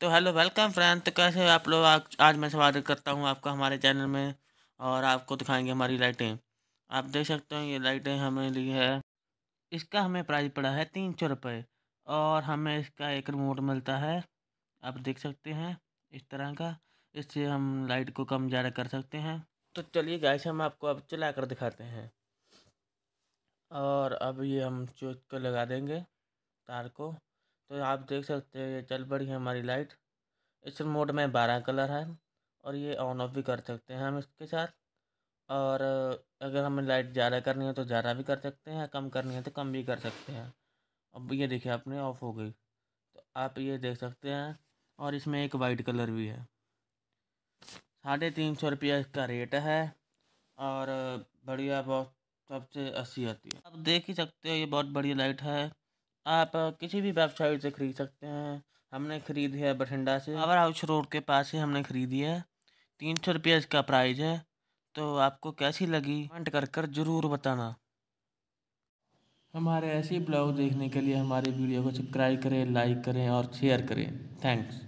तो hello welcome friend तो कैसे आप लोग आज, आज मैं स्वागत करता हूँ आपका हमारे चैनल में और आपको दिखाएंगे हमारी लाइटें आप देख सकते हो ये लाइटें हमें ली है इसका हमें प्राइस पड़ा है तीन सौ रुपये और हमें इसका एक रिमोट मिलता है आप देख सकते हैं इस तरह का इससे हम लाइट को कम ज़्यादा कर सकते हैं तो चलिए गैस हम आपको अब चला कर दिखाते हैं और अब ये हम चोच को लगा देंगे तार को तो आप देख सकते हैं ये चल पड़ी है हमारी लाइट इस मोड में बारह कलर है और ये ऑन ऑफ भी कर सकते हैं हम इसके साथ और अगर हमें लाइट ज़्यादा करनी है तो ज़्यादा भी कर सकते हैं कम करनी है तो कम भी कर सकते हैं अब ये देखिए आपने ऑफ हो गई तो आप ये देख सकते हैं और इसमें एक वाइट कलर भी है साढ़े तीन सौ रुपया इसका रेट है और बढ़िया बहुत सबसे अच्छी आती है आप देख ही सकते हो ये बहुत बढ़िया लाइट है आप किसी भी वेबसाइट से ख़रीद सकते हैं हमने ख़रीदी है बठिंडा से पावर हाउस रोड के पास ही हमने ख़रीदी है तीन सौ रुपया इसका प्राइज़ है तो आपको कैसी लगी कमेंट कर कर ज़रूर बताना हमारे ऐसे ब्लॉग देखने के लिए हमारे वीडियो को सब्सक्राइब करें लाइक करें और शेयर करें थैंक्स